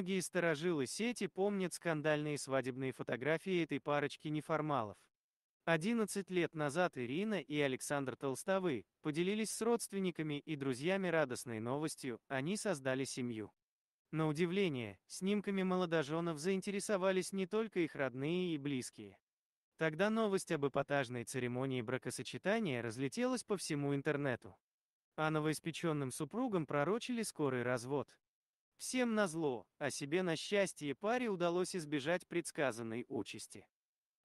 Многие сторожилы сети помнят скандальные свадебные фотографии этой парочки неформалов. 11 лет назад Ирина и Александр Толстовы поделились с родственниками и друзьями радостной новостью, они создали семью. На удивление, снимками молодоженов заинтересовались не только их родные и близкие. Тогда новость об эпатажной церемонии бракосочетания разлетелась по всему интернету. А новоиспеченным супругам пророчили скорый развод. Всем на зло, а себе на счастье паре удалось избежать предсказанной участи.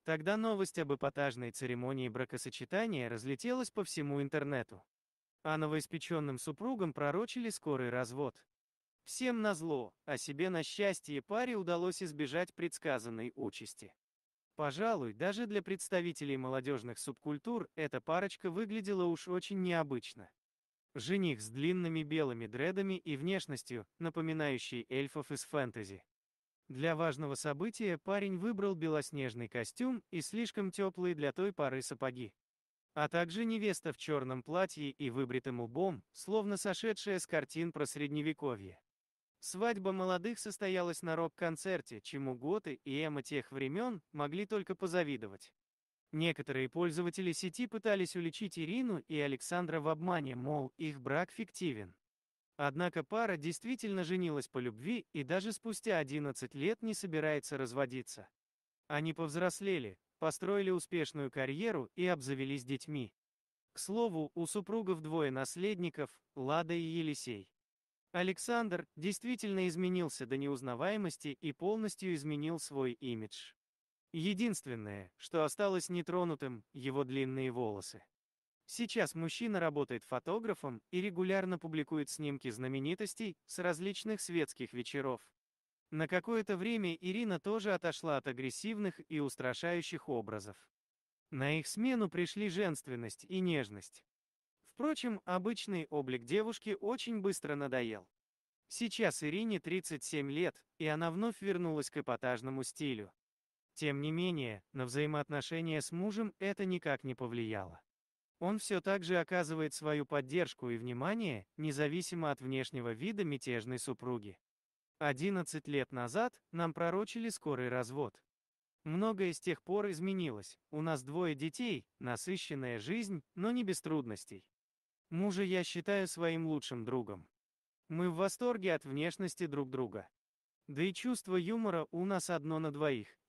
Тогда новость об эпатажной церемонии бракосочетания разлетелась по всему интернету. А новоиспеченным супругам пророчили скорый развод. Всем на зло, а себе на счастье паре удалось избежать предсказанной участи. Пожалуй, даже для представителей молодежных субкультур эта парочка выглядела уж очень необычно. Жених с длинными белыми дредами и внешностью, напоминающей эльфов из фэнтези. Для важного события парень выбрал белоснежный костюм и слишком теплые для той поры сапоги. А также невеста в черном платье и выбритым убом, словно сошедшая с картин про средневековье. Свадьба молодых состоялась на рок-концерте, чему готы и эмо тех времен могли только позавидовать. Некоторые пользователи сети пытались уличить Ирину и Александра в обмане, мол, их брак фиктивен. Однако пара действительно женилась по любви и даже спустя 11 лет не собирается разводиться. Они повзрослели, построили успешную карьеру и обзавелись детьми. К слову, у супругов двое наследников, Лада и Елисей. Александр действительно изменился до неузнаваемости и полностью изменил свой имидж. Единственное, что осталось нетронутым, его длинные волосы. Сейчас мужчина работает фотографом и регулярно публикует снимки знаменитостей с различных светских вечеров. На какое-то время Ирина тоже отошла от агрессивных и устрашающих образов. На их смену пришли женственность и нежность. Впрочем, обычный облик девушки очень быстро надоел. Сейчас Ирине 37 лет, и она вновь вернулась к эпатажному стилю. Тем не менее, на взаимоотношения с мужем это никак не повлияло. Он все так же оказывает свою поддержку и внимание, независимо от внешнего вида мятежной супруги. 11 лет назад нам пророчили скорый развод. Многое с тех пор изменилось, у нас двое детей, насыщенная жизнь, но не без трудностей. Мужа я считаю своим лучшим другом. Мы в восторге от внешности друг друга. Да и чувство юмора у нас одно на двоих,